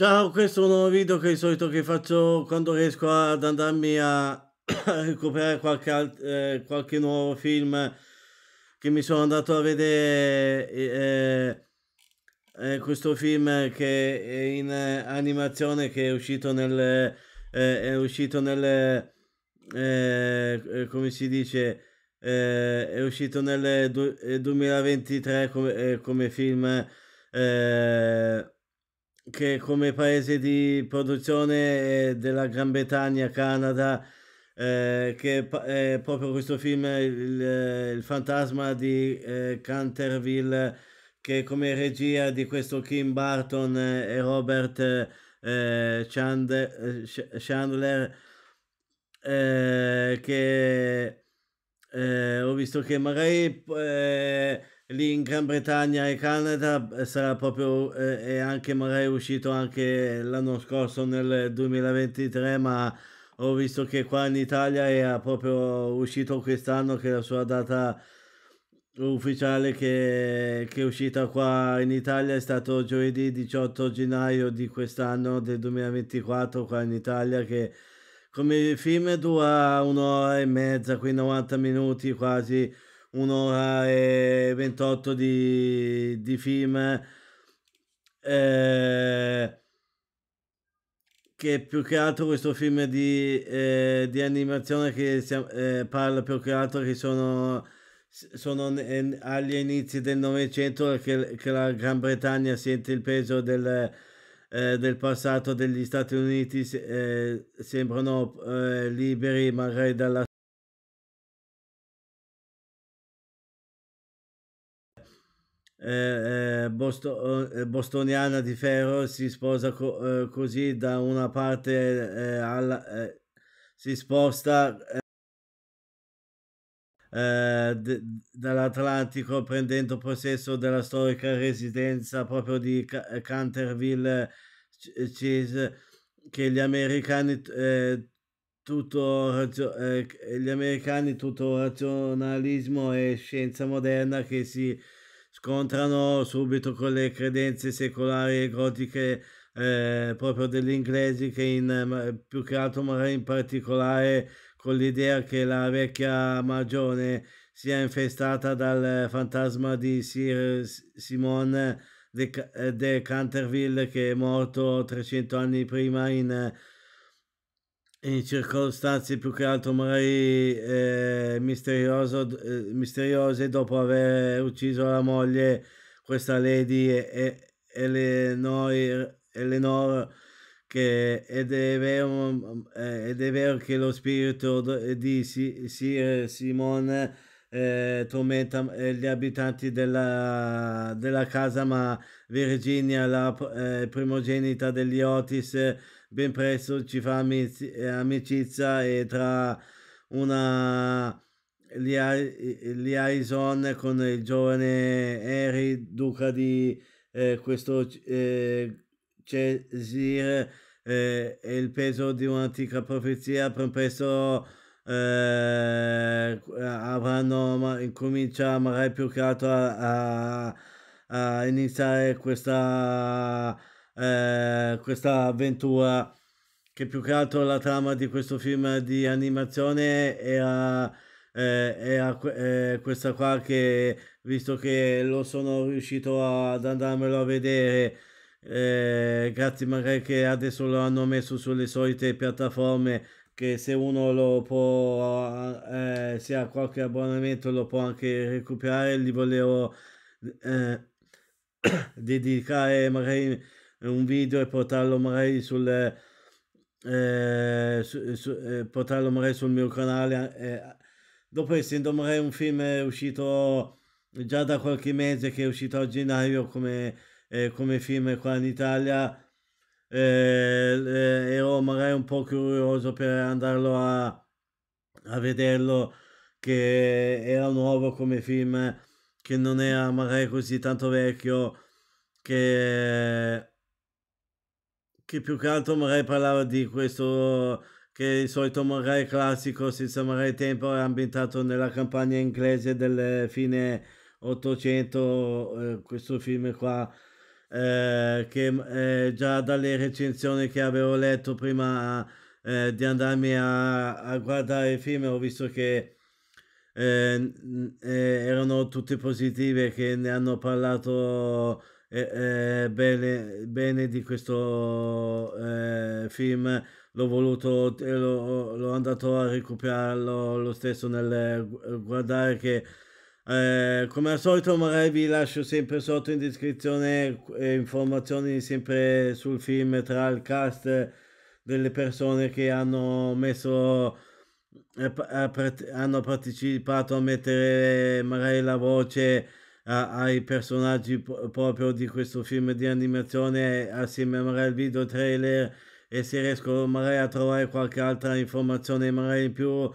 Ciao, questo è un nuovo video che di solito che faccio quando riesco ad andarmi a recuperare qualche, eh, qualche nuovo film che mi sono andato a vedere. Eh, eh, eh questo film che è in animazione che è uscito nel... Eh, è uscito nel... Eh, come si dice... è uscito nel 2023 come, come film che come paese di produzione della Gran Bretagna, Canada, eh, che eh, proprio questo film, il, il fantasma di eh, Canterville, che come regia di questo Kim Barton e Robert eh, eh, Chandler, eh, che ho visto che magari lì in Gran Bretagna e Canada eh, sarà proprio eh, è anche magari uscito anche l'anno scorso nel 2023 ma ho visto che qua in Italia è proprio uscito quest'anno che è la sua data ufficiale che, che, è uscita qua in Italia è stato giovedì 18 gennaio di quest'anno del 2024 qua in Italia che come film dura un'ora e mezza qui 90 minuti quasi un'ora e 28 di, di film eh, che più che altro questo film di, eh, di animazione che si, eh, parla più che altro che sono, sono eh, agli inizi del Novecento che, che, la Gran Bretagna sente il peso del, eh, del passato degli Stati Uniti, eh, sembrano liberi magari dalla Eh, eh, bosto- eh, bostoniana di ferro si sposa co- eh, così da una parte alla, si sposta d- dall'Atlantico prendendo possesso della storica residenza proprio di C- Canterville Cheese che gli americani tutto, razio- eh, gli americani tutto razionalismo e scienza moderna che si scontrano subito con le credenze secolari e gotiche eh, proprio degli inglesi che in, più che altro magari in particolare con l'idea che la vecchia magione sia infestata dal fantasma di Sir Simon de, eh, de Canterville che è morto 300 anni prima in in circostanze più che altro magari eh, eh, misteriose dopo aver ucciso la moglie, questa Lady e, Eleanor, Eleanor che, ed, è vero, ed, eh, è vero, che lo spirito di Sir Simon eh, tormenta eh, gli abitanti della, della, casa, ma Virginia, la eh, primogenita degli Otis, ben presto ci fa amicizia e tra una liaison con il giovane Henry, duca di eh, questo eh, Cesir, eh, e il peso di un'antica profezia per presto eh, avranno, ma, comincia magari più che altro a, a, a iniziare questa, eh, questa avventura che più che altro la trama di questo film di animazione era eh, a, eh, questa qua che visto che lo sono riuscito ad andarmelo a vedere eh, grazie magari che adesso lo hanno messo sulle solite piattaforme che se uno lo può eh, se ha qualche abbonamento lo può anche recuperare gli volevo eh, dedicare magari un video e portarlo magari sul eh, su, su, eh, portarlo magari sul mio canale eh, dopo essendo magari un film eh, uscito già da qualche mese che è uscito a gennaio come, eh, come film qua in Italia eh, eh, ero magari un po' curioso per andarlo a, a, vederlo che era nuovo come film che non era magari così tanto vecchio che, che più che altro magari parlava di questo che il solito Murray classico senza Murray tempo è ambientato nella campagna inglese del fine 800, eh, questo film qua, eh, che eh, già dalle recensioni che avevo letto prima eh, di andarmi a, a, guardare il film ho visto che eh, eh, erano tutte positive, che ne hanno parlato bene, bene, di questo film l'ho voluto, l'ho, l'ho andato a recuperarlo lo stesso nel guardare che eh, come al solito magari vi lascio sempre sotto in descrizione eh, informazioni sempre sul film tra il cast delle persone che hanno messo eh, eh part- hanno partecipato a mettere magari la voce ai personaggi proprio di questo film di animazione assieme magari al video trailer e se riesco magari a trovare qualche altra informazione magari in più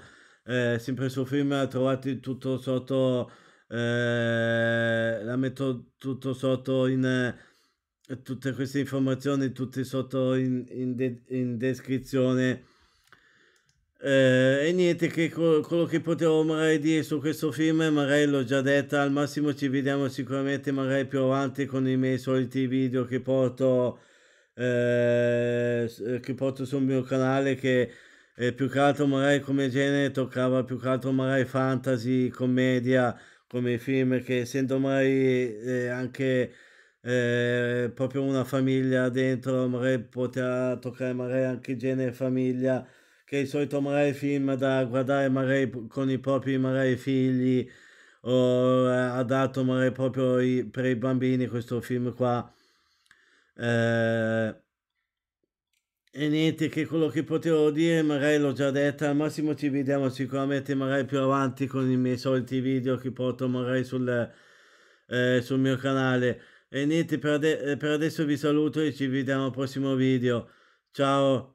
eh, sempre sul film trovate tutto sotto eh, la metto tutto sotto in eh, tutte queste informazioni tutte sotto in, in, de- in descrizione eh, e niente, che co- quello che potevo magari dire su questo film, magari l'ho già detta, al massimo ci vediamo sicuramente magari più avanti con i miei soliti video che porto eh, eh, che porto sul mio canale che eh, più che altro magari come genere toccava più che altro magari fantasy, commedia, come film che essendo magari eh, anche eh, proprio una famiglia dentro magari poteva toccare magari anche genere famiglia che di solito magari film da guardare magari con i propri magari figli o eh, adatto magari proprio per i bambini questo film qua eh, e niente, che quello che potevo dire magari l'ho già detta, al massimo ci vediamo sicuramente magari più avanti con i miei soliti video che porto magari sul, eh, sul mio canale. E niente, per, ade per adesso vi saluto e ci vediamo al prossimo video. Ciao!